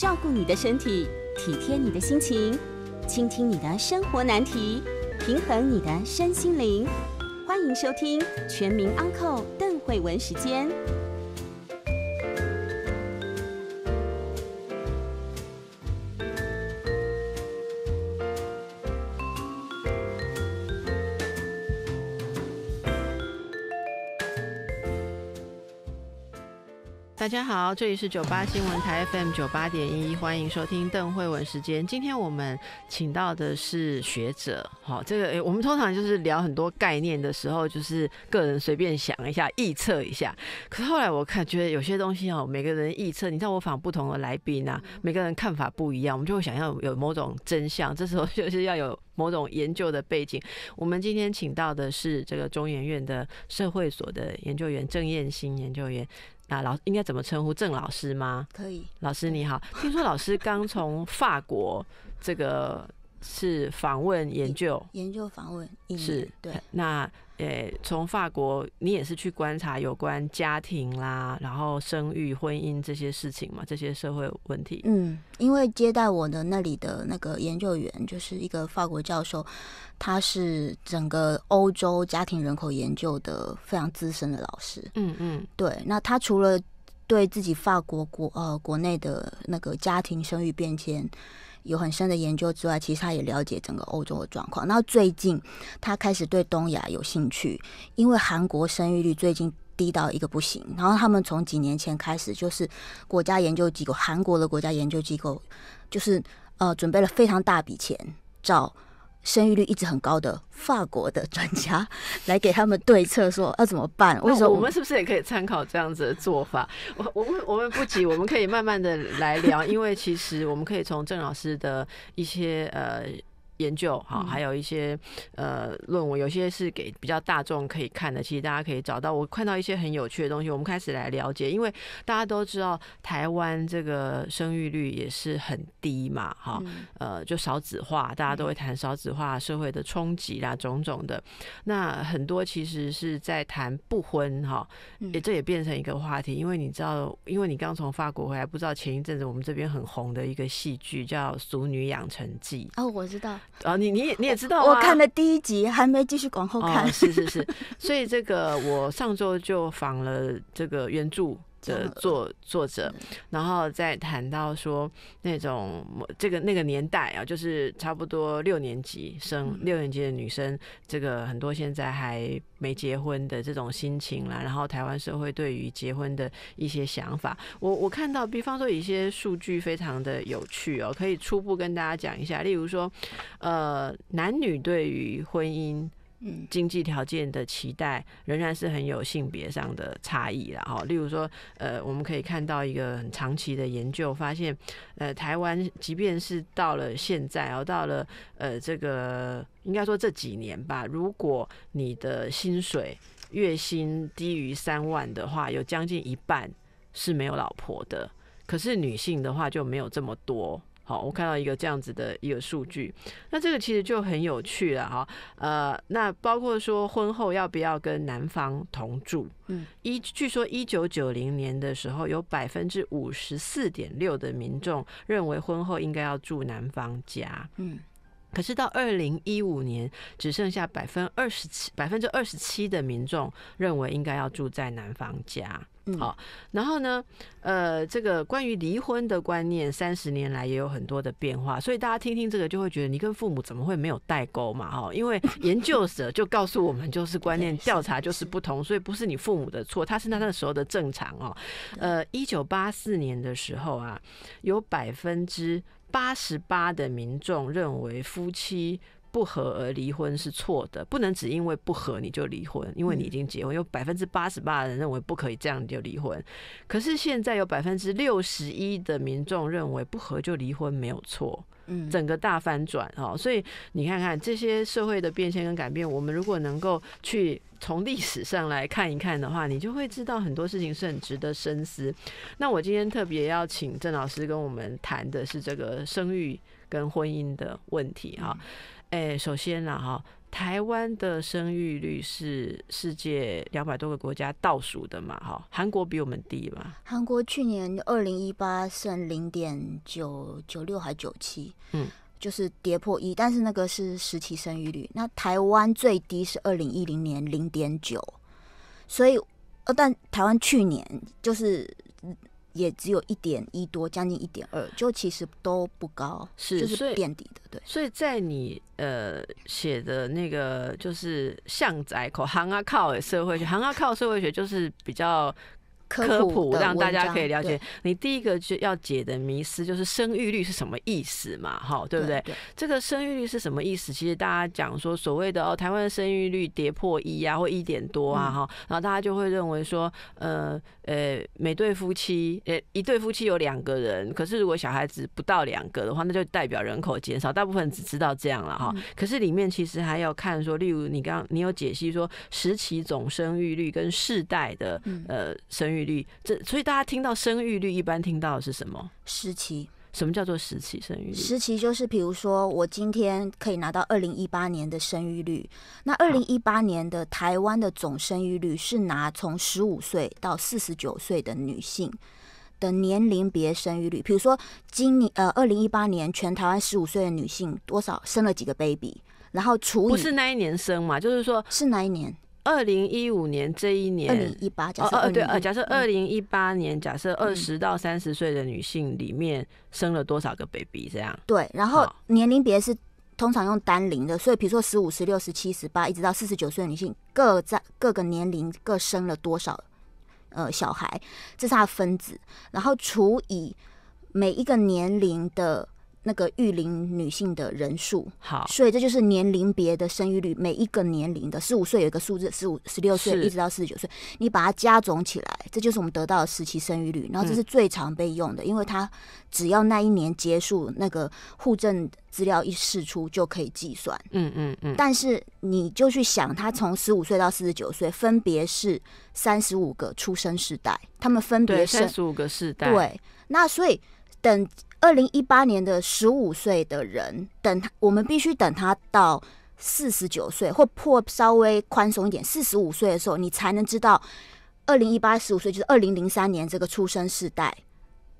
照顾你的身体，体贴你的心情，倾听你的生活难题，平衡你的身心灵。欢迎收听《全民安扣邓慧文时间。大家好，这里是九八新闻台 FM 九八点一，欢迎收听邓慧文时间。今天我们请到的是学者，好，这个我们通常就是聊很多概念的时候，就是个人随便想一下，臆测一下。可是后来我看，觉得有些东西哦，每个人臆测，你知道我访不同的来宾啊，每个人看法不一样，我们就会想要有某种真相。这时候就是要有某种研究的背景。我们今天请到的是这个中研院的社会所的研究员郑燕新研究员。那老应该怎么称呼郑老师吗？可以，老师你好，听说老师刚从法国这个。是访问研究，研究访问是，对。那呃，从法国，你也是去观察有关家庭啦，然后生育、婚姻这些事情嘛，这些社会问题。嗯，因为接待我的那里的那个研究员，就是一个法国教授，他是整个欧洲家庭人口研究的非常资深的老师。嗯嗯，对。那他除了对自己法国国呃国内的那个家庭生育变迁。有很深的研究之外，其实他也了解整个欧洲的状况。那最近他开始对东亚有兴趣，因为韩国生育率最近低到一个不行。然后他们从几年前开始，就是国家研究机构，韩国的国家研究机构，就是呃准备了非常大笔钱找。生育率一直很高的法国的专家 来给他们对策，说要怎么办？为什么我们是不是也可以参考这样子的做法？我我们我们不急，我们可以慢慢的来聊，因为其实我们可以从郑老师的一些呃。研究哈，还有一些呃论文，有些是给比较大众可以看的，其实大家可以找到。我看到一些很有趣的东西，我们开始来了解，因为大家都知道台湾这个生育率也是很低嘛，哈，呃，就少子化，大家都会谈少子化社会的冲击啦，种种的。那很多其实是在谈不婚哈，也这也变成一个话题，因为你知道，因为你刚从法国回来，不知道前一阵子我们这边很红的一个戏剧叫《俗女养成记》哦，我知道。啊，你你也你也知道，我看了第一集，还没继续往后看。是是是，所以这个我上周就仿了这个原著。的作作者，然后再谈到说那种这个那个年代啊，就是差不多六年级生，六年级的女生，这个很多现在还没结婚的这种心情啦，然后台湾社会对于结婚的一些想法，我我看到，比方说一些数据非常的有趣哦，可以初步跟大家讲一下，例如说，呃，男女对于婚姻。经济条件的期待仍然是很有性别上的差异了，哈。例如说，呃，我们可以看到一个很长期的研究发现，呃，台湾即便是到了现在，哦，到了呃这个应该说这几年吧，如果你的薪水月薪低于三万的话，有将近一半是没有老婆的。可是女性的话就没有这么多。好，我看到一个这样子的一个数据，那这个其实就很有趣了哈。呃，那包括说婚后要不要跟男方同住，嗯，一据说一九九零年的时候，有百分之五十四点六的民众认为婚后应该要住男方家，嗯，可是到二零一五年，只剩下百分二十七，百分之二十七的民众认为应该要住在男方家。好，然后呢？呃，这个关于离婚的观念，三十年来也有很多的变化，所以大家听听这个，就会觉得你跟父母怎么会没有代沟嘛？哈，因为研究者就告诉我们，就是观念 调查就是不同，所以不是你父母的错，他是那那时候的正常哦。呃，一九八四年的时候啊，有百分之八十八的民众认为夫妻。不和而离婚是错的，不能只因为不和你就离婚，因为你已经结婚。有百分之八十八的人认为不可以这样就离婚，可是现在有百分之六十一的民众认为不和就离婚没有错。嗯，整个大翻转哈，所以你看看这些社会的变迁跟改变，我们如果能够去从历史上来看一看的话，你就会知道很多事情是很值得深思。那我今天特别要请郑老师跟我们谈的是这个生育跟婚姻的问题哈。哎，首先啦哈，台湾的生育率是世界两百多个国家倒数的嘛哈，韩国比我们低嘛。韩国去年二零一八剩零点九九六还九七，嗯，就是跌破一，但是那个是实际生育率。那台湾最低是二零一零年零点九，所以呃，但台湾去年就是。也只有一点一多，将近一点二，就其实都不高，就是垫底的，对。所以，在你呃写的那个就是巷仔口行啊靠的社会学，行啊靠社会学就是比较。科普让大家可以了解，你第一个就要解的迷思就是生育率是什么意思嘛？哈，对不对？这个生育率是什么意思？其实大家讲说所谓的哦，台湾的生育率跌破一啊，或一点多啊，哈，然后大家就会认为说，呃呃，每对夫妻，呃，一对夫妻有两个人，可是如果小孩子不到两个的话，那就代表人口减少。大部分只知道这样了哈。可是里面其实还要看说，例如你刚你有解析说，十七种生育率跟世代的呃生育。率这，所以大家听到生育率，一般听到的是什么？十期。什么叫做十期生育率？十期就是比如说，我今天可以拿到二零一八年的生育率。那二零一八年的台湾的总生育率是拿从十五岁到四十九岁的女性的年龄别生育率。比如说今年呃二零一八年全台湾十五岁的女性多少生了几个 baby？然后除不是那一年生嘛？就是说，是哪一年？二零一五年这一年，二零一八，设，哦对，假设二零一八年，假设二十到三十岁的女性里面生了多少个 baby 这样？对，然后年龄别是通常用单龄的，所以比如说十五、十六、十七、十八，一直到四十九岁的女性，各在各个年龄各生了多少呃小孩，这是它分子，然后除以每一个年龄的。那个育龄女性的人数好，所以这就是年龄别的生育率，每一个年龄的十五岁有一个数字，十五、十六岁一直到四十九岁，你把它加总起来，这就是我们得到的时期生育率。然后这是最常被用的，因为它只要那一年结束，那个户政资料一释出就可以计算。嗯嗯嗯。但是你就去想，他从十五岁到四十九岁，分别是三十五个出生世代，他们分别是三十五个世代。对，那所以等。二零一八年的十五岁的人，等他，我们必须等他到四十九岁或破稍微宽松一点四十五岁的时候，你才能知道二零一八十五岁就是二零零三年这个出生世代，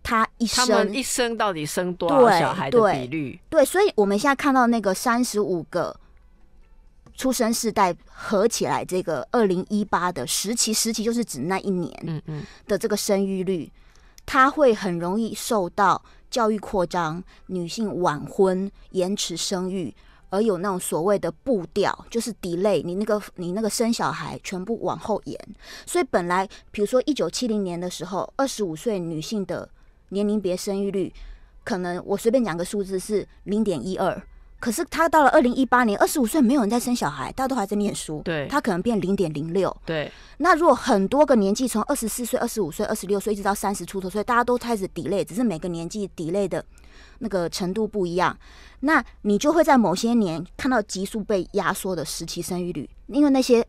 他一生一生到底生多少小孩的比率？对，所以我们现在看到那个三十五个出生世代合起来，这个二零一八的时期，时期就是指那一年，嗯嗯的这个生育率，它会很容易受到。教育扩张，女性晚婚、延迟生育，而有那种所谓的步调，就是 delay 你那个你那个生小孩全部往后延。所以本来，比如说一九七零年的时候，二十五岁女性的年龄别生育率，可能我随便讲个数字是零点一二。可是他到了二零一八年，二十五岁没有人在生小孩，大家都还在念书，他可能变零点零六。对，那如果很多个年纪，从二十四岁、二十五岁、二十六岁，一直到三十出头岁，大家都开始抵 y 只是每个年纪抵 y 的那个程度不一样，那你就会在某些年看到急速被压缩的时期生育率，因为那些。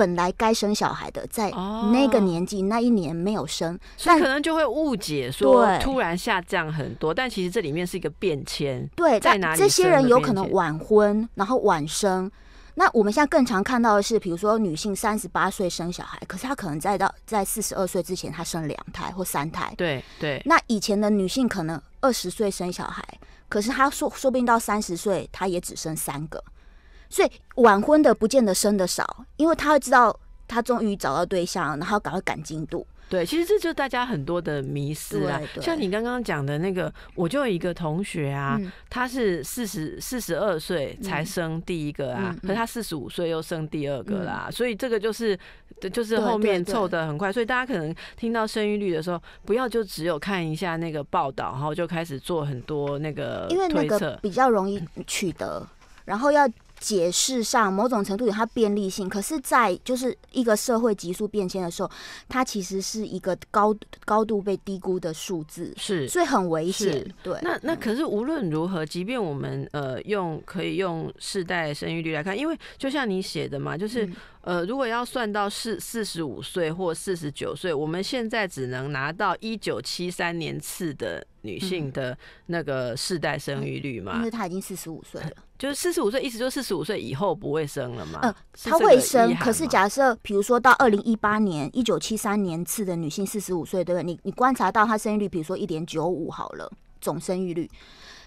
本来该生小孩的，在那个年纪那一年没有生，所以可能就会误解说突然下降很多，但其实这里面是一个变迁。对，在哪里？这些人有可能晚婚，然后晚生。那我们现在更常看到的是，比如说女性三十八岁生小孩，可是她可能在到在四十二岁之前，她生两胎或三胎。对对。那以前的女性可能二十岁生小孩，可是她说说不定到三十岁，她也只生三个。所以晚婚的不见得生的少，因为他会知道他终于找到对象，然后赶快赶进度。对，其实这就是大家很多的迷思啊。像你刚刚讲的那个，我就有一个同学啊，他是四十四十二岁才生第一个啊，可是他四十五岁又生第二个啦，所以这个就是就是后面凑的很快。所以大家可能听到生育率的时候，不要就只有看一下那个报道，然后就开始做很多那个，因为那个比较容易取得，然后要。解释上某种程度有它便利性，可是，在就是一个社会急速变迁的时候，它其实是一个高高度被低估的数字，是，所以很危险。对，那那可是无论如何，即便我们呃用可以用世代生育率来看，因为就像你写的嘛，就是。呃，如果要算到四四十五岁或四十九岁，我们现在只能拿到一九七三年次的女性的那个世代生育率嘛？因为她已经四十五岁了。就是四十五岁，意思就四十五岁以后不会生了嘛？呃，她会生，可是假设，比如说到二零一八年一九七三年次的女性四十五岁，对不对？你你观察到她生育率，比如说一点九五好了，总生育率。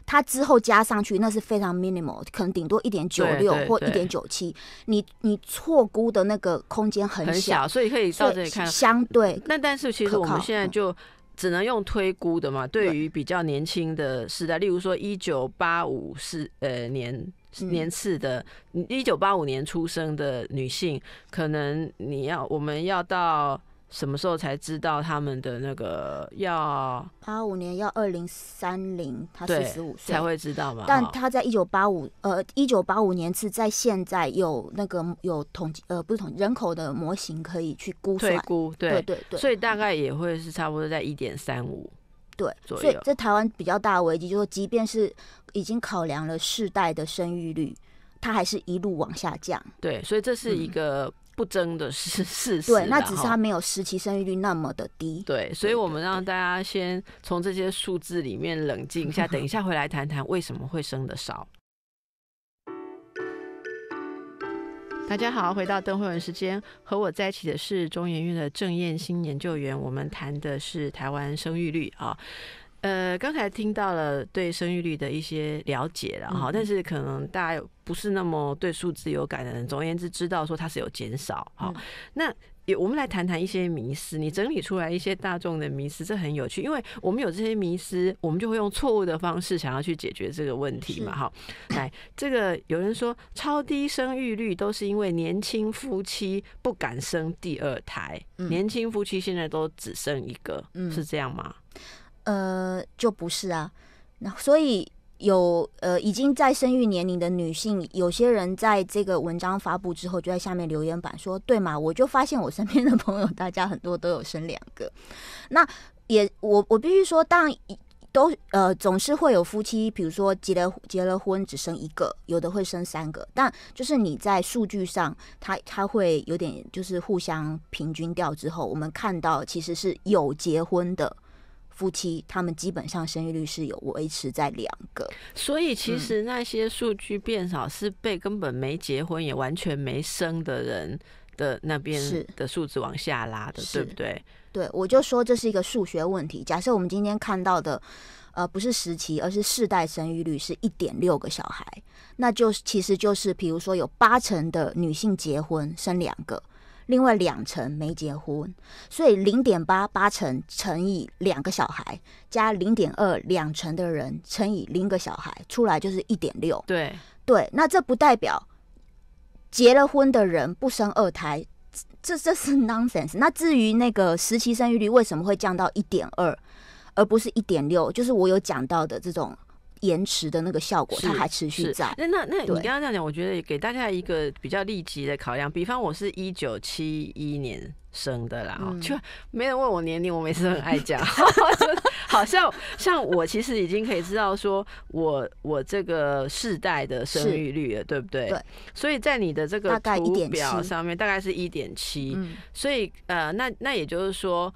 它之后加上去，那是非常 minimal，可能顶多一点九六或一点九七。你你错估的那个空间很小，所以可以到这里看相对。那但是其实我们现在就只能用推估的嘛。对于比较年轻的时代，例如说一九八五是呃年年次的，一九八五年出生的女性，可能你要我们要到。什么时候才知道他们的那个要八五年要二零三零，他四十五岁才会知道吧？但他在一九八五呃一九八五年是在现在有那个有统计呃不是统人口的模型可以去估算，对对对，所以大概也会是差不多在一点三五对所以这台湾比较大的危机就是，即便是已经考量了世代的生育率，它还是一路往下降。对，所以这是一个。不争的是事实，对，那只是它没有时期生育率那么的低。对，所以，我们让大家先从这些数字里面冷静一下，等一下回来谈谈为什么会生的少。大家好，回到邓会文时间，和我在一起的是中研院的郑燕新研究员，我们谈的是台湾生育率啊。呃，刚才听到了对生育率的一些了解，了。哈，但是可能大家不是那么对数字有感的。总而言之，知道说它是有减少。哈，那我们来谈谈一些迷思。你整理出来一些大众的迷思，这很有趣，因为我们有这些迷思，我们就会用错误的方式想要去解决这个问题嘛？哈，来，这个有人说超低生育率都是因为年轻夫妻不敢生第二胎，年轻夫妻现在都只生一个，是这样吗？呃，就不是啊，那所以有呃已经在生育年龄的女性，有些人在这个文章发布之后，就在下面留言板说：“对嘛？”我就发现我身边的朋友，大家很多都有生两个。那也，我我必须说，当都呃总是会有夫妻，比如说结了结了婚只生一个，有的会生三个。但就是你在数据上，他他会有点就是互相平均掉之后，我们看到其实是有结婚的。夫妻他们基本上生育率是有维持在两个，所以其实那些数据变少是被根本没结婚也完全没生的人的那边的数字往下拉的，对不对？对，我就说这是一个数学问题。假设我们今天看到的呃不是时期，而是世代生育率是一点六个小孩，那就是其实就是比如说有八成的女性结婚生两个。另外两成没结婚，所以零点八八成乘以两个小孩，加零点二两成的人乘以零个小孩，出来就是一点六。对对，那这不代表结了婚的人不生二胎，这这是 nonsense。那至于那个实际生育率为什么会降到一点二，而不是一点六，就是我有讲到的这种。延迟的那个效果，它还持续在。那那那你刚刚这样讲，我觉得给大家一个比较立即的考量，比方我是一九七一年生的啦，就没人问我年龄，我每次都很爱讲，好像像我其实已经可以知道说，我我这个世代的生育率了，对不对？对。所以在你的这个图表上面，大概是一点七，所以呃，那那也就是说。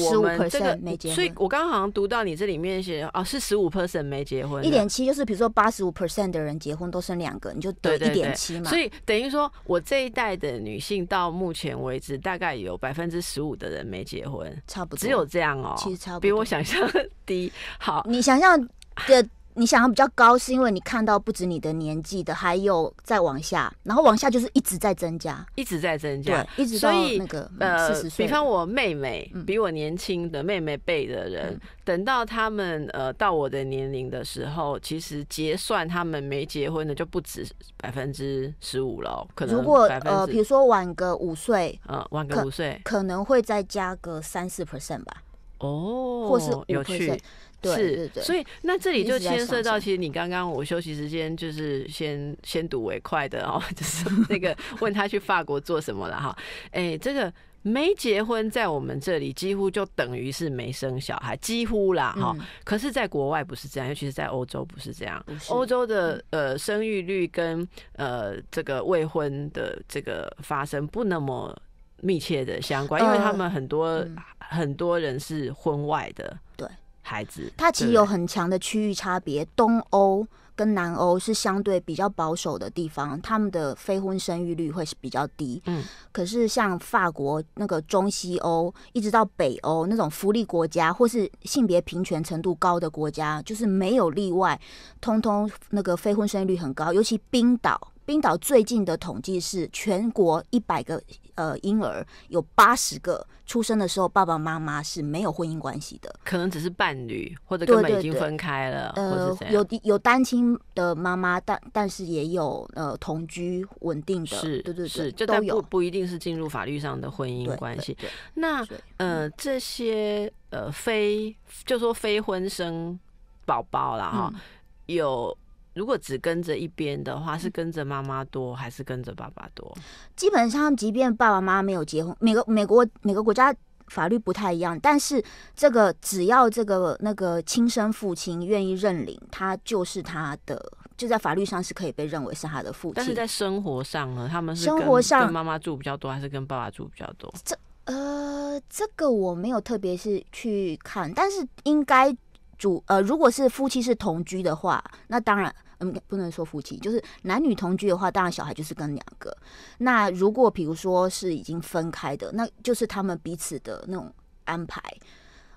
十五 percent 没结婚，所以我刚刚好像读到你这里面写哦，是十五 percent 没结婚，一点七就是比如说八十五 percent 的人结婚都生两个，你就得一点七嘛。所以等于说我这一代的女性到目前为止大概有百分之十五的人没结婚，差不多，只有这样哦，其实差不多，比我想象低。好，你想象的。你想要比较高，是因为你看到不止你的年纪的，还有再往下，然后往下就是一直在增加，一直在增加，对，一直到那个呃，比方我妹妹比我年轻的妹妹辈的人，等到他们呃到我的年龄的时候，其实结算他们没结婚的就不止百分之十五了。可能如果呃，比如说晚个五岁，嗯，晚个五岁可能会再加个三四 percent 吧，哦，或是五 percent。是，所以那这里就牵涉到，其实你刚刚我休息时间就是先先睹为快的哦，就是那个问他去法国做什么了哈。哎，这个没结婚在我们这里几乎就等于是没生小孩，几乎啦哈。可是，在国外不是这样，尤其是在欧洲不是这样。欧洲的呃生育率跟呃这个未婚的这个发生不那么密切的相关，因为他们很多很多人是婚外的，对。孩子，它其实有很强的区域差别。东欧跟南欧是相对比较保守的地方，他们的非婚生育率会是比较低。嗯，可是像法国那个中西欧，一直到北欧那种福利国家或是性别平权程度高的国家，就是没有例外，通通那个非婚生育率很高。尤其冰岛，冰岛最近的统计是全国一百个。呃，婴儿有八十个出生的时候，爸爸妈妈是没有婚姻关系的，可能只是伴侣或者根本已经分开了，或者有有单亲的妈妈，但但是也有呃同居稳定的，是，对对对，就但不不一定是进入法律上的婚姻关系。那呃这些呃非就说非婚生宝宝了哈，有。如果只跟着一边的话，是跟着妈妈多还是跟着爸爸多？基本上，即便爸爸妈妈没有结婚，每个美国每个国家法律不太一样，但是这个只要这个那个亲生父亲愿意认领，他就是他的，就在法律上是可以被认为是他的父亲。但是在生活上呢，他们是生活上跟妈妈住比较多，还是跟爸爸住比较多？这呃，这个我没有特别是去看，但是应该主呃，如果是夫妻是同居的话，那当然。嗯，不能说夫妻，就是男女同居的话，当然小孩就是跟两个。那如果，比如说是已经分开的，那就是他们彼此的那种安排。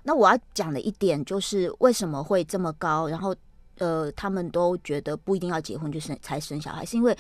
那我要讲的一点就是，为什么会这么高？然后，呃，他们都觉得不一定要结婚就生才生小孩，是因为，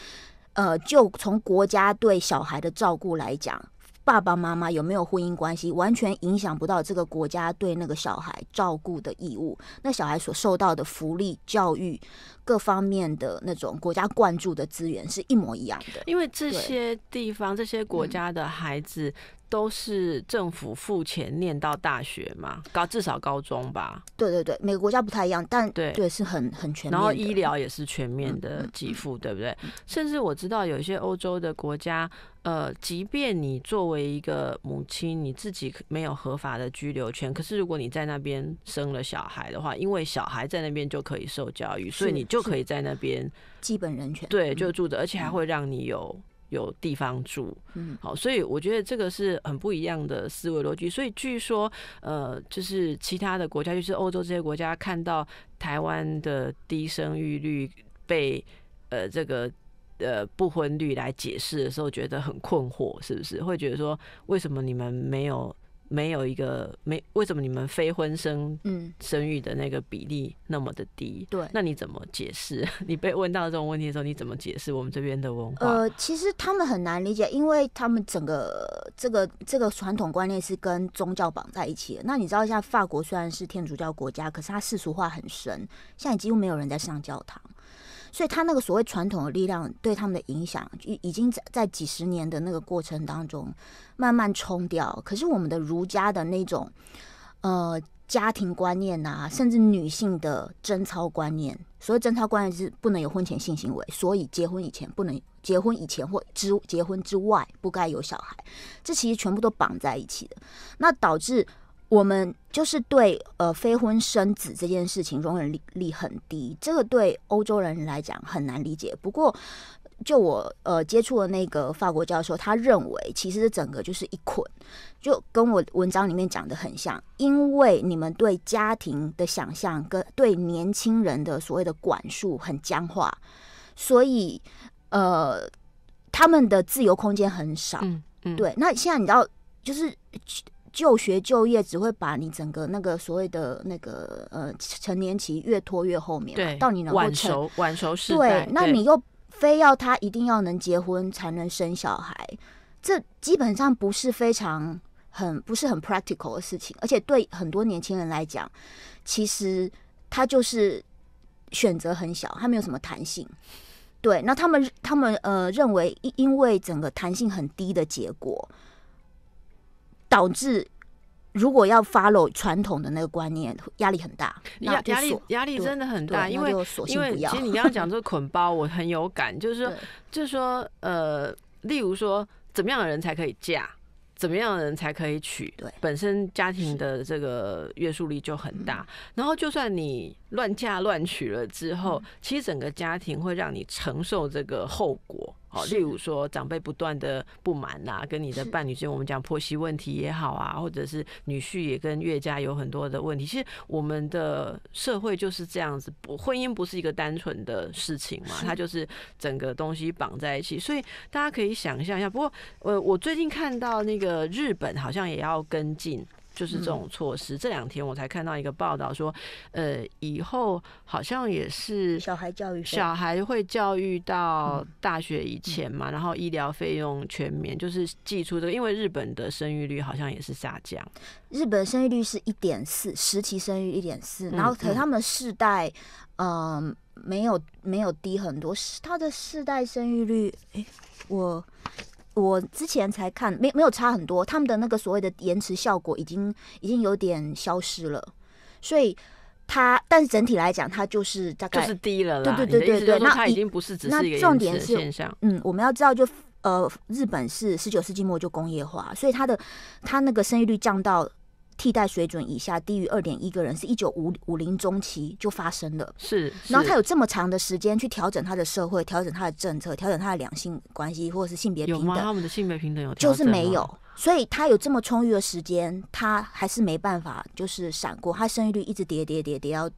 呃，就从国家对小孩的照顾来讲。爸爸妈妈有没有婚姻关系，完全影响不到这个国家对那个小孩照顾的义务。那小孩所受到的福利、教育各方面的那种国家灌注的资源是一模一样的。因为这些地方、这些国家的孩子。都是政府付钱念到大学嘛，高至少高中吧。对对对，每个国家不太一样，但对对是很很全面。然后医疗也是全面的给付，对不对？甚至我知道有一些欧洲的国家，呃，即便你作为一个母亲，你自己没有合法的居留权，可是如果你在那边生了小孩的话，因为小孩在那边就可以受教育，所以你就可以在那边基本人权。对，就住着，而且还会让你有。有地方住，嗯，好，所以我觉得这个是很不一样的思维逻辑。所以据说，呃，就是其他的国家，就是欧洲这些国家，看到台湾的低生育率被呃这个呃不婚率来解释的时候，觉得很困惑，是不是？会觉得说，为什么你们没有？没有一个没为什么你们非婚生生育的那个比例那么的低？对，那你怎么解释？你被问到这种问题的时候，你怎么解释我们这边的文化？呃，其实他们很难理解，因为他们整个这个这个传统观念是跟宗教绑在一起的。那你知道，现在法国虽然是天主教国家，可是它世俗化很深，现在几乎没有人在上教堂。所以，他那个所谓传统的力量对他们的影响，已已经在在几十年的那个过程当中慢慢冲掉。可是，我们的儒家的那种，呃，家庭观念呐，甚至女性的贞操观念，所谓贞操观念是不能有婚前性行为，所以结婚以前不能结婚以前或之结婚之外不该有小孩，这其实全部都绑在一起的，那导致。我们就是对呃非婚生子这件事情容忍力力很低，这个对欧洲人来讲很难理解。不过，就我呃接触的那个法国教授，他认为其实整个就是一捆，就跟我文章里面讲的很像，因为你们对家庭的想象跟对年轻人的所谓的管束很僵化，所以呃他们的自由空间很少。嗯嗯，对。那现在你知道就是。就学就业只会把你整个那个所谓的那个呃成年期越拖越后面，对，到你能够晚熟晚熟对，那你又非要他一定要能结婚才能生小孩，这基本上不是非常很不是很 practical 的事情，而且对很多年轻人来讲，其实他就是选择很小，他没有什么弹性。对，那他们他们呃认为，因为整个弹性很低的结果。导致，如果要 follow 传统的那个观念，压力很大。压压力压力真的很大，因为因索性不要。其实你要讲这个捆包，我很有感，就是说，就是说，呃，例如说，怎么样的人才可以嫁，怎么样的人才可以娶，本身家庭的这个约束力就很大。然后，就算你乱嫁乱娶了之后，其实整个家庭会让你承受这个后果。好，例如说长辈不断的不满呐，跟你的伴侣之间，我们讲婆媳问题也好啊，或者是女婿也跟岳家有很多的问题。其实我们的社会就是这样子，婚姻不是一个单纯的事情嘛，它就是整个东西绑在一起。所以大家可以想象一下。不过，呃，我最近看到那个日本好像也要跟进。就是这种措施，这两天我才看到一个报道说，呃，以后好像也是小孩教育，小孩会教育到大学以前嘛，然后医疗费用全免，就是寄出这个，因为日本的生育率好像也是下降，日本生育率是一点四，实际生育一点四，然后可他们世代，嗯，没有没有低很多，他的世代生育率，哎，我。我之前才看，没没有差很多，他们的那个所谓的延迟效果已经已经有点消失了，所以它，但是整体来讲，它就是大概就是低了，对对对对对。那已经不是只是一个点是现象。嗯，我们要知道，就呃，日本是十九世纪末就工业化，所以它的它那个生育率降到。替代水准以下低于二点一个人，是一九五五零中期就发生的。是，然后他有这么长的时间去调整他的社会，调整他的政策，调整他的两性关系或者是性别平等。他们的性别平等有，就是没有。所以他有这么充裕的时间，他还是没办法，就是闪过。他生育率一直跌跌跌跌到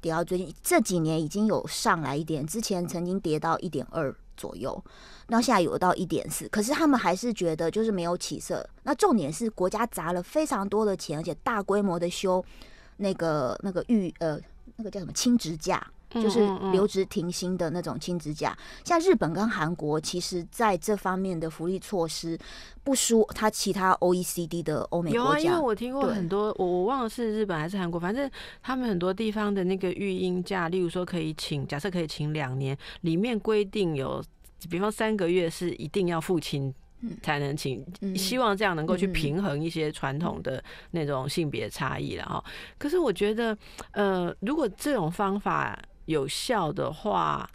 跌到最近这几年已经有上来一点，之前曾经跌到一点二。左右，那现在有到一点四，可是他们还是觉得就是没有起色。那重点是国家砸了非常多的钱，而且大规模的修那个那个玉呃那个叫什么轻质架。就是留职停薪的那种亲子假，像日本跟韩国，其实在这方面的福利措施不输他其他 OECD 的欧美国家。有啊，因为我听过很多，我我忘了是日本还是韩国，反正他们很多地方的那个育婴假，例如说可以请，假设可以请两年，里面规定有，比方三个月是一定要付清才能请，希望这样能够去平衡一些传统的那种性别差异了哈。可是我觉得，呃，如果这种方法。有效的话，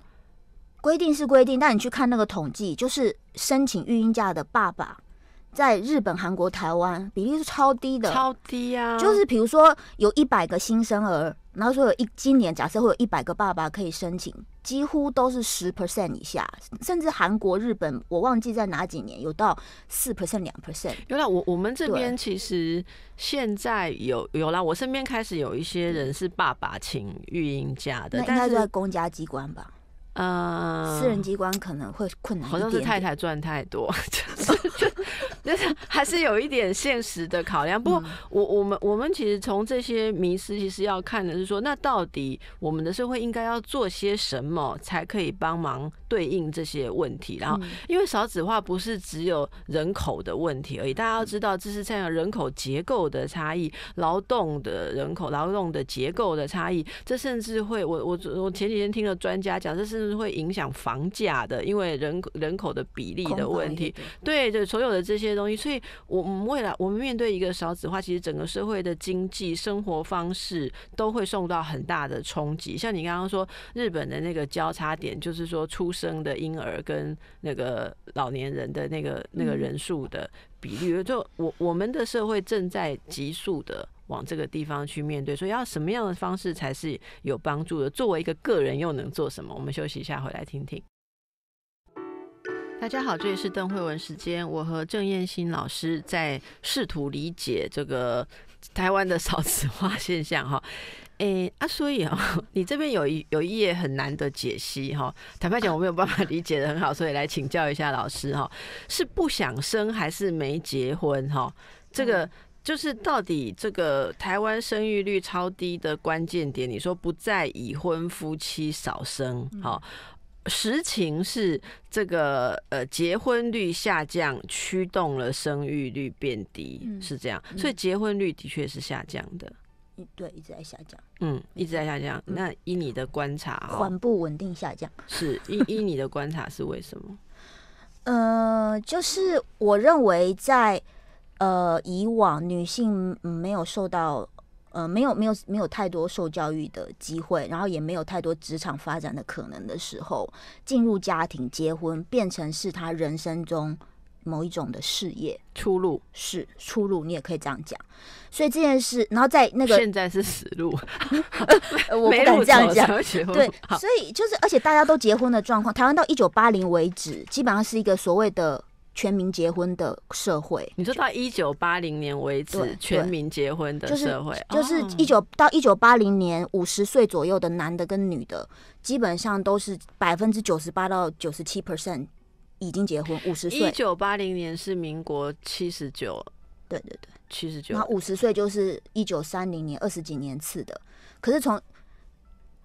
规定是规定，但你去看那个统计，就是申请育婴假的爸爸。在日本、韩国、台湾，比例是超低的，超低啊！就是比如说，有一百个新生儿，然后说有一今年假设会有一百个爸爸可以申请，几乎都是十 percent 以下，甚至韩国、日本，我忘记在哪几年有到四 percent、两 percent。有了，我我们这边其实现在有有啦，我身边开始有一些人是爸爸请育婴假的，那应该是在公家机关吧？呃，私人机关可能会困难一点，好像是太太赚太多。就是 还是有一点现实的考量。不过，我我们我们其实从这些迷失，其实要看的是说，那到底我们的社会应该要做些什么，才可以帮忙对应这些问题。然后，因为少子化不是只有人口的问题而已，大家要知道，这是在样人口结构的差异，劳动的人口，劳动的结构的差异。这甚至会，我我我前几天听了专家讲，这甚至会影响房价的，因为人人口的比例的问题。对对，所有的这些。东西，所以我们未来我们面对一个少子化，其实整个社会的经济生活方式都会受到很大的冲击。像你刚刚说，日本的那个交叉点，就是说出生的婴儿跟那个老年人的那个那个人数的比例，就我我们的社会正在急速的往这个地方去面对，所以要什么样的方式才是有帮助的？作为一个个人又能做什么？我们休息一下，回来听听。大家好，这里是邓慧文时间。我和郑艳新老师在试图理解这个台湾的少子化现象哈。诶啊，所以啊，你这边有一有一页很难的解析哈。坦白讲，我没有办法理解的很好，所以来请教一下老师哈。是不想生还是没结婚哈？这个就是到底这个台湾生育率超低的关键点。你说不在已婚夫妻少生哈？实情是这个呃，结婚率下降驱动了生育率变低，是这样。所以结婚率的确是下降的，对，一直在下降，嗯，一直在下降。那依你的观察，缓步稳定下降，是依依 你的观察是为什么？呃，就是我认为在呃以往女性没有受到。呃，没有没有没有太多受教育的机会，然后也没有太多职场发展的可能的时候，进入家庭结婚，变成是他人生中某一种的事业出路是出路，你也可以这样讲。所以这件事，然后在那个现在是死路，我不敢这样讲。对，所以就是而且大家都结婚的状况，台湾到一九八零为止，基本上是一个所谓的。全民结婚的社会，你说到一九八零年为止，全民结婚的社会，就是一九到一九八零年五十岁左右的男的跟女的，基本上都是百分之九十八到九十七 percent 已经结婚。五十岁，一九八零年是民国七十九，对对对，七十九。那五十岁就是一九三零年二十几年次的，可是从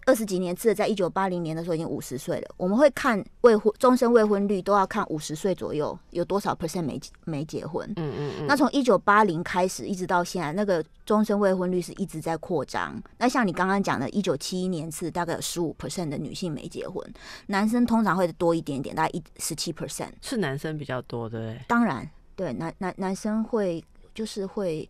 二十几年次，在一九八零年的时候已经五十岁了。我们会看未婚终身未婚率，都要看五十岁左右有多少 percent 没没结婚。嗯嗯。那从一九八零开始一直到现在，那个终身未婚率是一直在扩张。那像你刚刚讲的，一九七一年是大概有十五 percent 的女性没结婚，男生通常会多一点点，大概一十七 percent。是男生比较多，对？当然，对男男男生会就是会，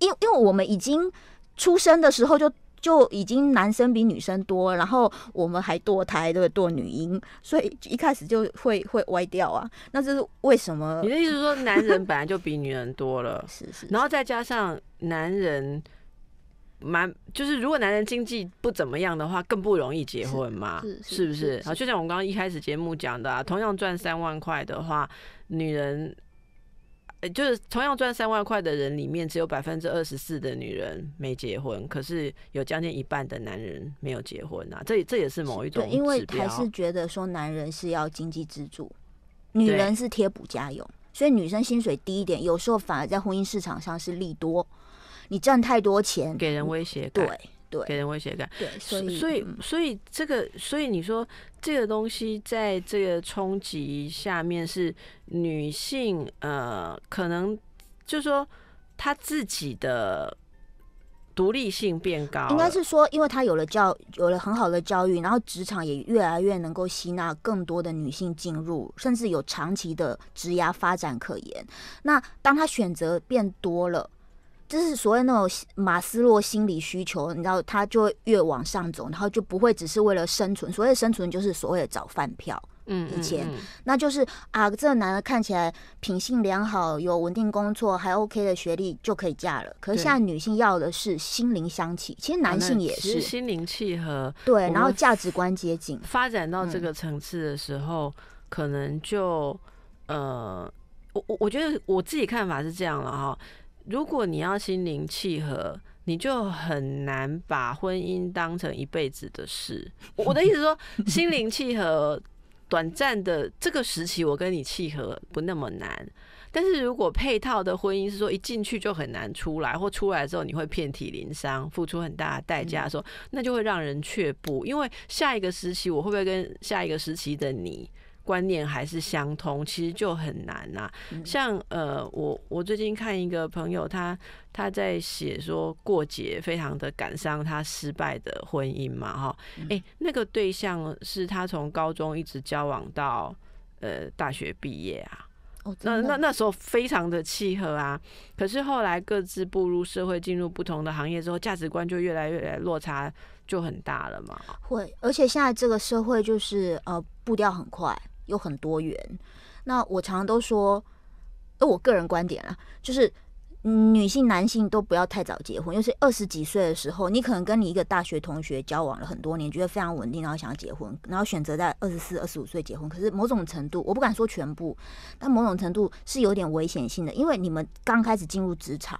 因因为我们已经出生的时候就。就已经男生比女生多，然后我们还堕胎，对，堕女婴，所以一开始就会会歪掉啊。那这是为什么？你的意思是说，男人本来就比女人多了，是是，然后再加上男人，蛮就是如果男人经济不怎么样的话，更不容易结婚嘛，是不是？好，就像我们刚刚一开始节目讲的，啊，同样赚三万块的话，女人。就是同样赚三万块的人里面，只有百分之二十四的女人没结婚，可是有将近一半的男人没有结婚啊。这这也是某一种，对，因为还是觉得说男人是要经济支柱，女人是贴补家用，所以女生薪水低一点，有时候反而在婚姻市场上是利多。你赚太多钱，给人威胁感。对。对，给人威胁感，对，所以所以所以这个，所以你说这个东西，在这个冲击下面是女性，呃，可能就说她自己的独立性变高，应该是说，因为她有了教，有了很好的教育，然后职场也越来越能够吸纳更多的女性进入，甚至有长期的职涯发展可言。那当她选择变多了。就是所谓那种马斯洛心理需求，你知道，他就越往上走，然后就不会只是为了生存。所谓生存，就是所谓的找饭票，嗯，以前那就是啊，这个男的看起来品性良好，有稳定工作，还 OK 的学历就可以嫁了。可是现在女性要的是心灵相契，其实男性也是心灵契合，对，然后价值观接近。发展到这个层次的时候，可能就呃，我我我觉得我自己看法是这样了哈。如果你要心灵契合，你就很难把婚姻当成一辈子的事。我的意思说，心灵契合，短暂的这个时期，我跟你契合不那么难。但是如果配套的婚姻是说，一进去就很难出来，或出来之后你会遍体鳞伤，付出很大的代价，说那就会让人却步。因为下一个时期，我会不会跟下一个时期的你？观念还是相通，其实就很难啊。像呃，我我最近看一个朋友，他他在写说过节，非常的感伤，他失败的婚姻嘛，哈。哎，那个对象是他从高中一直交往到呃大学毕业啊。哦，那那那时候非常的契合啊。可是后来各自步入社会，进入不同的行业之后，价值观就越来越落差就很大了嘛。会，而且现在这个社会就是呃步调很快。又很多元，那我常常都说，我个人观点啊，就是女性、男性都不要太早结婚，尤其是二十几岁的时候，你可能跟你一个大学同学交往了很多年，觉得非常稳定，然后想要结婚，然后选择在二十四、二十五岁结婚，可是某种程度，我不敢说全部，但某种程度是有点危险性的，因为你们刚开始进入职场，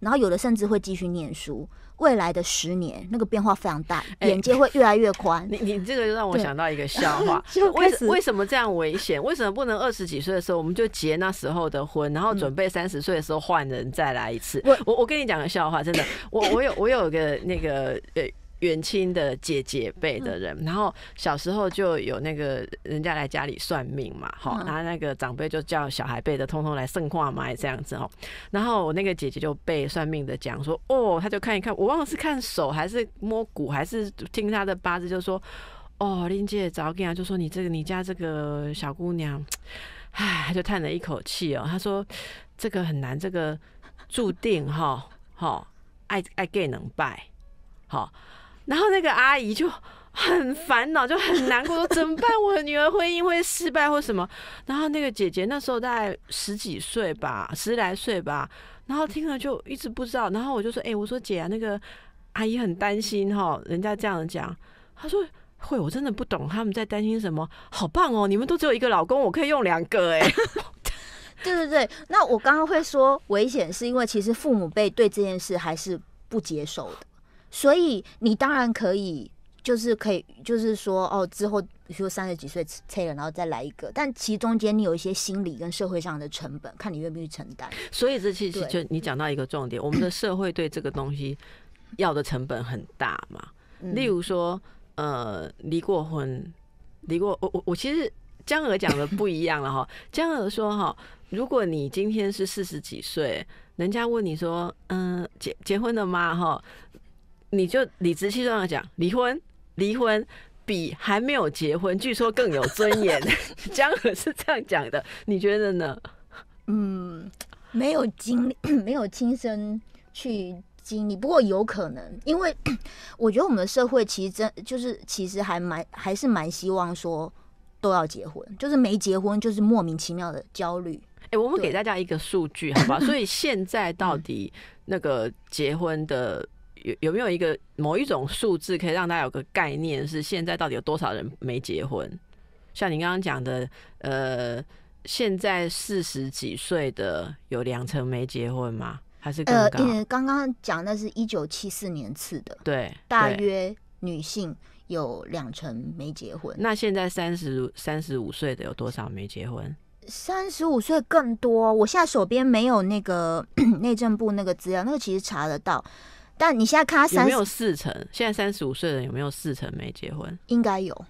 然后有的甚至会继续念书。未来的十年，那个变化非常大，眼界会越来越宽。你你这个让我想到一个笑话，为为什么这样危险？为什么不能二十几岁的时候我们就结那时候的婚，然后准备三十岁的时候换人再来一次？我我跟你讲个笑话，真的，我我有我有个那个呃远亲的姐姐辈的人，然后小时候就有那个人家来家里算命嘛，好，然后那个长辈就叫小孩辈的通通来圣化嘛，这样子哦。然后我那个姐姐就被算命的讲说，哦，他就看一看，我忘了是看手还是摸骨还是听她的八字，就说，哦，林姐早 g 啊，就说你这个你家这个小姑娘，唉，就叹了一口气哦，他说这个很难，这个注定哈，哈，爱爱 gay 能败，好。然后那个阿姨就很烦恼，就很难过，说怎么办？我的女儿婚姻会失败或什么？然后那个姐姐那时候大概十几岁吧，十来岁吧，然后听了就一直不知道。然后我就说：“哎，我说姐啊，那个阿姨很担心哈，人家这样讲。”她说：“会，我真的不懂他们在担心什么。”好棒哦，你们都只有一个老公，我可以用两个哎。对对对，那我刚刚会说危险，是因为其实父母辈对这件事还是不接受的。所以你当然可以，就是可以，就是说哦，之后比如说三十几岁催了，然后再来一个，但其中间你有一些心理跟社会上的成本，看你愿不愿意承担。所以这其实就你讲到一个重点，我们的社会对这个东西要的成本很大嘛。例如说，呃，离过婚，离过我我我其实江娥讲的不一样了哈。江娥说哈，如果你今天是四十几岁，人家问你说，嗯，结结婚了吗？哈。你就理直气壮的讲离婚，离婚比还没有结婚据说更有尊严，江河是这样讲的，你觉得呢？嗯，没有经 没有亲身去经历，不过有可能，因为我觉得我们的社会其实真就是其实还蛮还是蛮希望说都要结婚，就是没结婚就是莫名其妙的焦虑。哎，我们给大家一个数据，好吧？所以现在到底那个结婚的。有有没有一个某一种数字可以让他有个概念？是现在到底有多少人没结婚？像你刚刚讲的，呃，现在四十几岁的有两成没结婚吗？还是呃，刚刚讲那是一九七四年次的，对，大约女性有两成没结婚。那现在三十三十五岁的有多少没结婚？三十五岁更多。我现在手边没有那个 内政部那个资料，那个其实查得到。但你现在看三有没有四成？现在三十五岁的人有没有四成没结婚？应该有。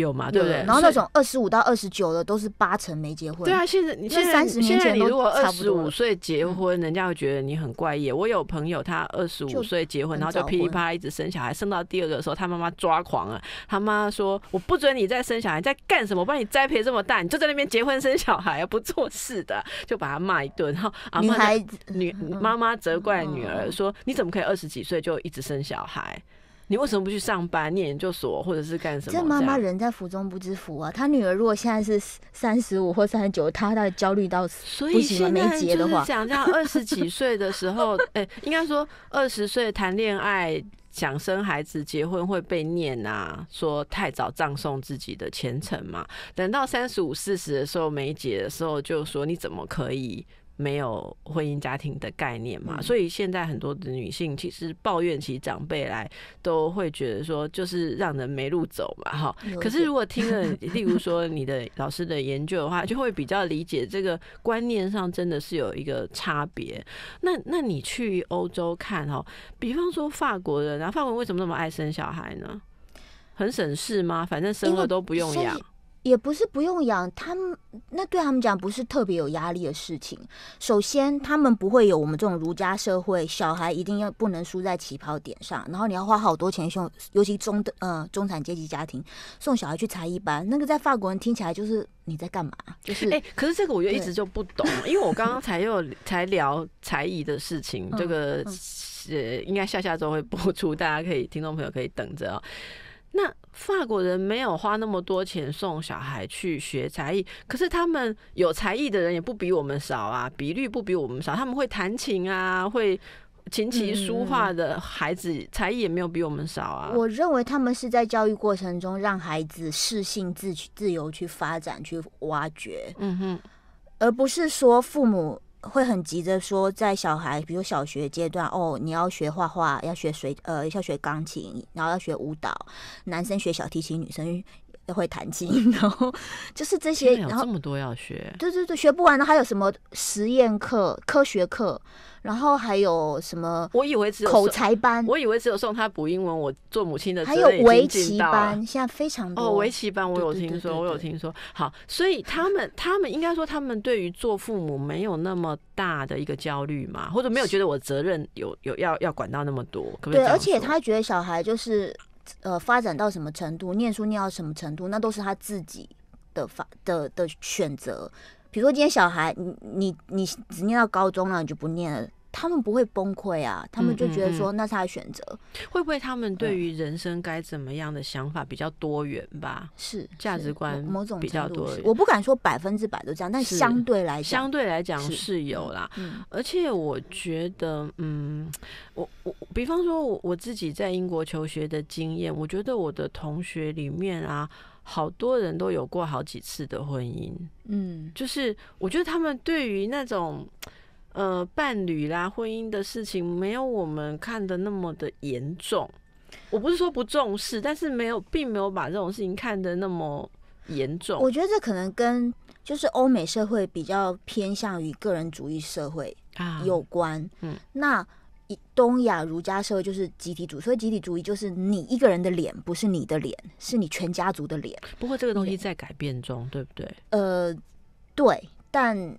有嘛，对不对？然后那种二十五到二十九的，都是八成没结婚。对啊，现在你现在三十年前你如果二十五岁结婚，人家会觉得你很怪异。我有朋友他二十五岁结婚，然后就噼里啪啦一直生小孩，生到第二个的时候，他妈妈抓狂了。他妈说：“我不准你再生小孩，在干什么？我帮你栽培这么大，你就在那边结婚生小孩，不做事的，就把他骂一顿。”然后女孩子女妈妈责怪女儿说：“你怎么可以二十几岁就一直生小孩？”你为什么不去上班、念研究所，或者是干什么？这妈妈人在福中不知福啊！她女儿如果现在是三十五或三十九，她她焦虑到所以现在就是想这样，二十几岁的时候，哎，应该说二十岁谈恋爱、想生孩子、结婚会被念啊，说太早葬送自己的前程嘛。等到三十五、四十的时候没结的时候，就说你怎么可以？没有婚姻家庭的概念嘛，所以现在很多的女性其实抱怨起长辈来，都会觉得说就是让人没路走嘛，哈。可是如果听了，例如说你的老师的研究的话，就会比较理解这个观念上真的是有一个差别。那那你去欧洲看哦，比方说法国人，然后法国人为什么那么爱生小孩呢？很省事吗？反正生了都不用养。也不是不用养他们，那对他们讲不是特别有压力的事情。首先，他们不会有我们这种儒家社会，小孩一定要不能输在起跑点上，然后你要花好多钱送，尤其中呃中产阶级家庭送小孩去才艺班，那个在法国人听起来就是你在干嘛？就是哎，可是这个我就一直就不懂，因为我刚刚才又才聊才艺的事情，这个呃应该下下周会播出，大家可以听众朋友可以等着啊。那法国人没有花那么多钱送小孩去学才艺，可是他们有才艺的人也不比我们少啊，比率不比我们少。他们会弹琴啊，会琴棋书画的孩子才艺也没有比我们少啊。我认为他们是在教育过程中让孩子适性自自由去发展去挖掘，嗯哼，而不是说父母。会很急着说，在小孩，比如小学阶段，哦，你要学画画，要学水，呃，要学钢琴，然后要学舞蹈，男生学小提琴，女生。会弹琴，然后就是这些，然后这么多要学，对对对，学不完的还有什么实验课、科学课，然后还有什么？我以为只有口才班，我以为只有送他补英文。我做母亲的还有围棋班，现在非常多哦，围棋班我有听说，我有听说。好，所以他们他们应该说他们对于做父母没有那么大的一个焦虑嘛，或者没有觉得我责任有有要要管到那么多？对，而且他觉得小孩就是。呃，发展到什么程度，念书念到什么程度，那都是他自己的发的的选择。比如说，今天小孩，你你你只念到高中了，你就不念了。他们不会崩溃啊，他们就觉得说那是他的选择。会不会他们对于人生该怎么样的想法比较多元吧？是价值观某种比较多。我不敢说百分之百都这样，但相对来讲，相对来讲是有啦。而且我觉得，嗯，我我比方说我，我自己在英国求学的经验，我觉得我的同学里面啊，好多人都有过好几次的婚姻。嗯，就是我觉得他们对于那种。呃，伴侣啦，婚姻的事情没有我们看的那么的严重。我不是说不重视，但是没有，并没有把这种事情看的那么严重。我觉得这可能跟就是欧美社会比较偏向于个人主义社会啊有关。嗯，那东亚儒家社会就是集体主义，所以集体主义就是你一个人的脸不是你的脸，是你全家族的脸。不过这个东西在改变中，对不对？呃，对，但。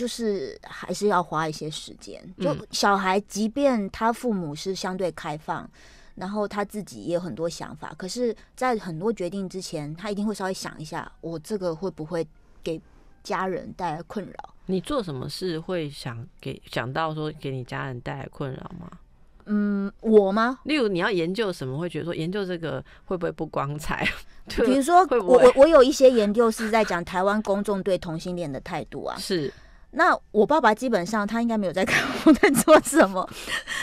就是还是要花一些时间。就小孩，即便他父母是相对开放，然后他自己也有很多想法，可是，在很多决定之前，他一定会稍微想一下，我这个会不会给家人带来困扰？你做什么事会想给想到说给你家人带来困扰吗？嗯，我吗？例如你要研究什么，会觉得说研究这个会不会不光彩？比如说，我我我有一些研究是在讲台湾公众对同性恋的态度啊，是。那我爸爸基本上他应该没有在看我在做什么，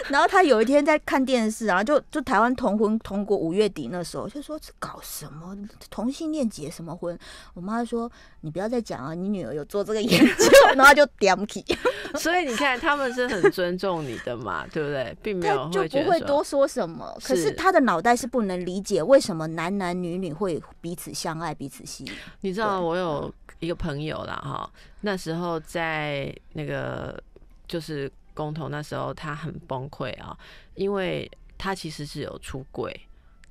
然后他有一天在看电视后就就台湾同婚通过五月底那时候，就说这搞什么同性恋结什么婚？我妈说你不要再讲啊，你女儿有做这个研究，然后就点起。所以你看他们是很尊重你的嘛，对不对？并没有就不会多说什么。可是他的脑袋是不能理解为什么男男女女会彼此相爱彼此吸引。你知道我有一个朋友啦，哈。那时候在那个就是工投，那时候他很崩溃啊，因为他其实是有出轨，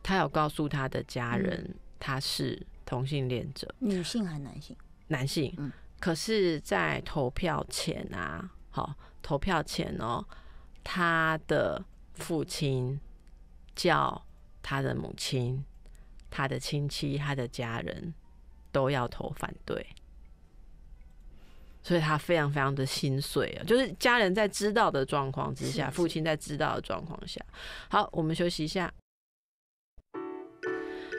他有告诉他的家人他是同性恋者，女性还男性？男性。嗯。可是在投票前啊，好，投票前哦，他的父亲叫他的母亲、他的亲戚、他的家人都要投反对。所以他非常非常的心碎啊，就是家人在知道的状况之下，父亲在知道的状况下。好，我们休息一下。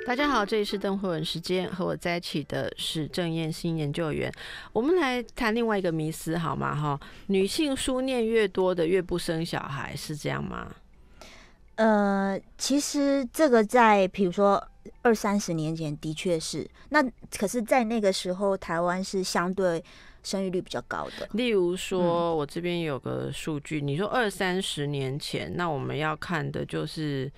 大家好，这里是邓慧文时间，和我在一起的是郑燕新研究员。我们来谈另外一个迷思好吗？哈，女性书念越多的越不生小孩，是这样吗？呃，其实这个在比如说二三十年前的确是，那可是，在那个时候台湾是相对。生育率比较高的，例如说，我这边有个数据，你说二三十年前，那我们要看的就是，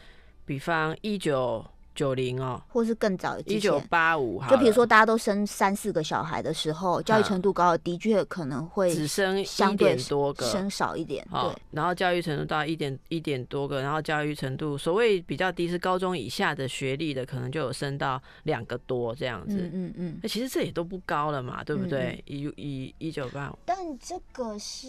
比方一九。九零哦，或是更早一八五哈，就比如说大家都生三四个小孩的时候，教育程度高的，确可能会只生相对多个，生少一点。对，然后教育程度到一点一点多个，然后教育程度所谓比较低是高中以下的学历的，可能就有升到两个多这样子。嗯嗯嗯，那其实这也都不高了嘛，对不对？一一一九八五，但这个是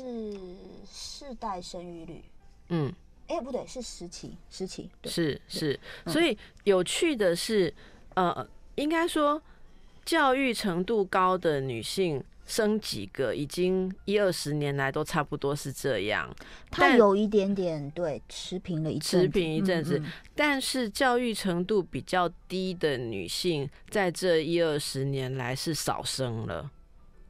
世代生育率，嗯。哎，不对，是十期，十期是是。所以有趣的是，呃，应该说教育程度高的女性生几个，已经一二十年来都差不多是这样。它有一点点对持平了一持平一阵子，但是教育程度比较低的女性，在这一二十年来是少生了。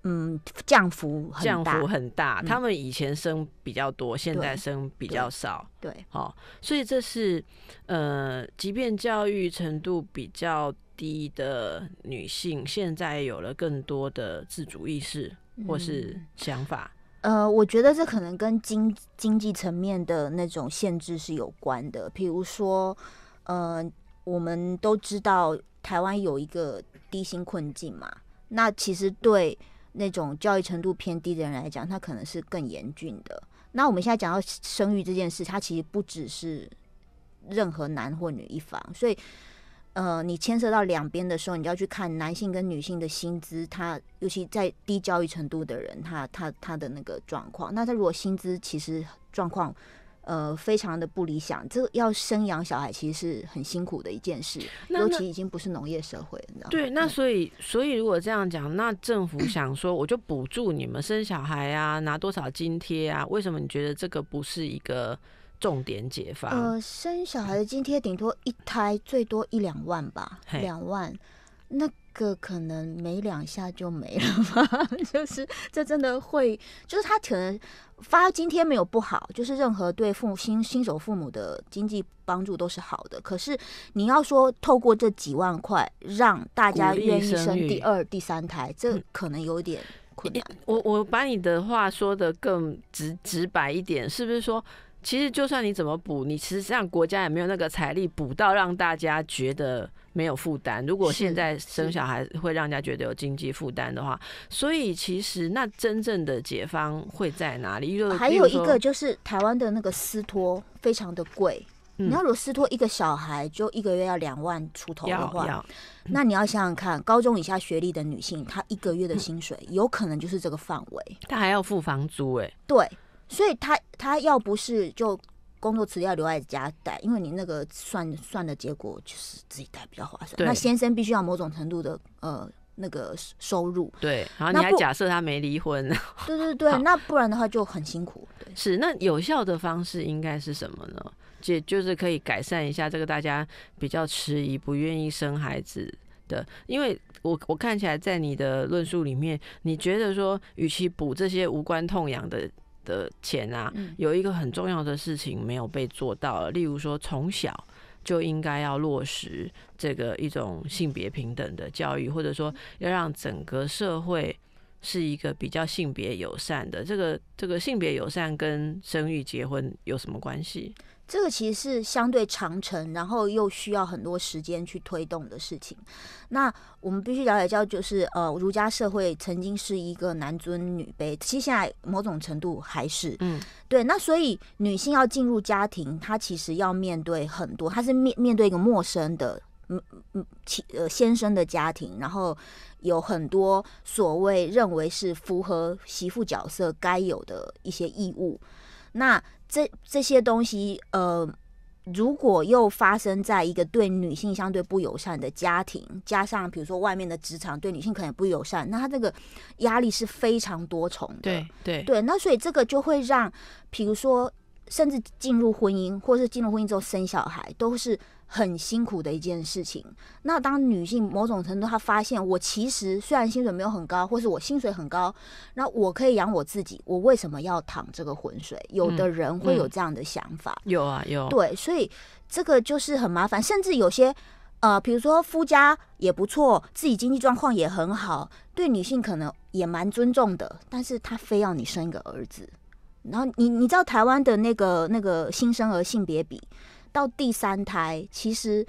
嗯，降幅降幅很大。他们以前生比较多，现在生比较少。对，好，所以这是呃，即便教育程度比较低的女性，现在有了更多的自主意识或是想法。呃，我觉得这可能跟经经济层面的那种限制是有关的。比如说，呃，我们都知道台湾有一个低薪困境嘛，那其实对。那种教育程度偏低的人来讲，他可能是更严峻的。那我们现在讲到生育这件事，它其实不只是任何男或女一方，所以呃，你牵涉到两边的时候，你就要去看男性跟女性的薪资，他尤其在低教育程度的人，他他他的那个状况。那他如果薪资其实状况，呃，非常的不理想。这个要生养小孩，其实是很辛苦的一件事，尤其已经不是农业社会，你知道对，那所以，所以如果这样讲，那政府想说，我就补助你们生小孩啊，拿多少津贴啊？为什么你觉得这个不是一个重点解法？呃，生小孩的津贴顶多一胎，最多一两万吧，两万，那个可能没两下就没了吧，就是这真的会，就是他可能。发今天没有不好，就是任何对父新新手父母的经济帮助都是好的。可是你要说透过这几万块让大家愿意生第二、第三胎，这可能有点困难。我我把你的话说的更直直白一点，是不是说，其实就算你怎么补，你实际上国家也没有那个财力补到让大家觉得。没有负担。如果现在生小孩会让人家觉得有经济负担的话，所以其实那真正的解方会在哪里？还有一个就是台湾的那个私托非常的贵。你要如果斯托一个小孩就一个月要两万出头的话，那你要想想看，高中以下学历的女性，她一个月的薪水有可能就是这个范围。她还要付房租哎。对，所以她她要不是就。工作辞掉，留在家带，因为你那个算算的结果就是自己带比较划算。那先生必须要某种程度的呃那个收入。对，然后你还假设他没离婚。对对对，那不然的话就很辛苦。是，那有效的方式应该是什么呢？就就是可以改善一下这个大家比较迟疑、不愿意生孩子的。因为我我看起来在你的论述里面，你觉得说，与其补这些无关痛痒的。的钱啊，有一个很重要的事情没有被做到例如说，从小就应该要落实这个一种性别平等的教育，或者说要让整个社会是一个比较性别友善的。这个这个性别友善跟生育结婚有什么关系？这个其实是相对长程，然后又需要很多时间去推动的事情。那我们必须了解到，就是呃，儒家社会曾经是一个男尊女卑，其实现在某种程度还是嗯对。那所以女性要进入家庭，她其实要面对很多，她是面面对一个陌生的嗯嗯其呃先生的家庭，然后有很多所谓认为是符合媳妇角色该有的一些义务，那。这这些东西，呃，如果又发生在一个对女性相对不友善的家庭，加上比如说外面的职场对女性可能不友善，那他这个压力是非常多重的。对对对，那所以这个就会让，比如说，甚至进入婚姻，或是进入婚姻之后生小孩，都是。很辛苦的一件事情。那当女性某种程度，她发现我其实虽然薪水没有很高，或是我薪水很高，那我可以养我自己，我为什么要淌这个浑水？有的人会有这样的想法。有啊，有。对，所以这个就是很麻烦。甚至有些呃，比如说夫家也不错，自己经济状况也很好，对女性可能也蛮尊重的，但是他非要你生一个儿子。然后你你知道台湾的那个那个新生儿性别比？到第三胎，其实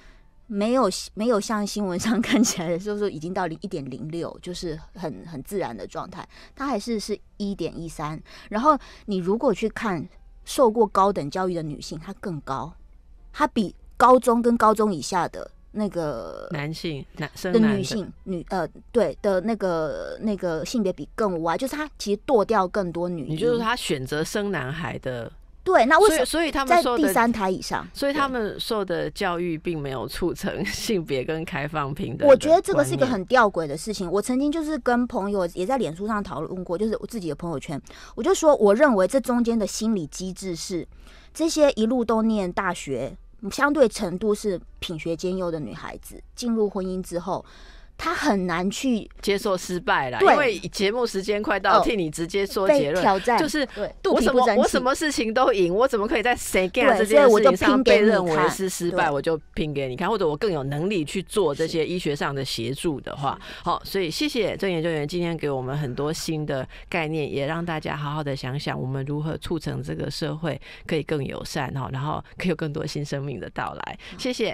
没有没有像新闻上看起来，就说已经到零一点零六，就是很很自然的状态。它还是是一点一三。然后你如果去看受过高等教育的女性，她更高，她比高中跟高中以下的那个男性男生的女性女呃对的那个那个性别比更歪，就是她其实剁掉更多女性，就是她选择生男孩的。对，那为什么？所以他们在第三胎以上，所以他们受的教育并没有促成 性别跟开放平等。我觉得这个是一个很吊诡的事情。我曾经就是跟朋友也在脸书上讨论过，就是我自己的朋友圈，我就说我认为这中间的心理机制是，这些一路都念大学，相对程度是品学兼优的女孩子进入婚姻之后。他很难去接受失败了，因为节目时间快到，替你直接说结论，就是我什么我什么事情都赢，我怎么可以在谁干这件事情上被认为是失败？我就拼给你看，或者我更有能力去做这些医学上的协助的话，好，所以谢谢郑研究员今天给我们很多新的概念，也让大家好好的想想我们如何促成这个社会可以更友善哦，然后可以有更多新生命的到来。谢谢。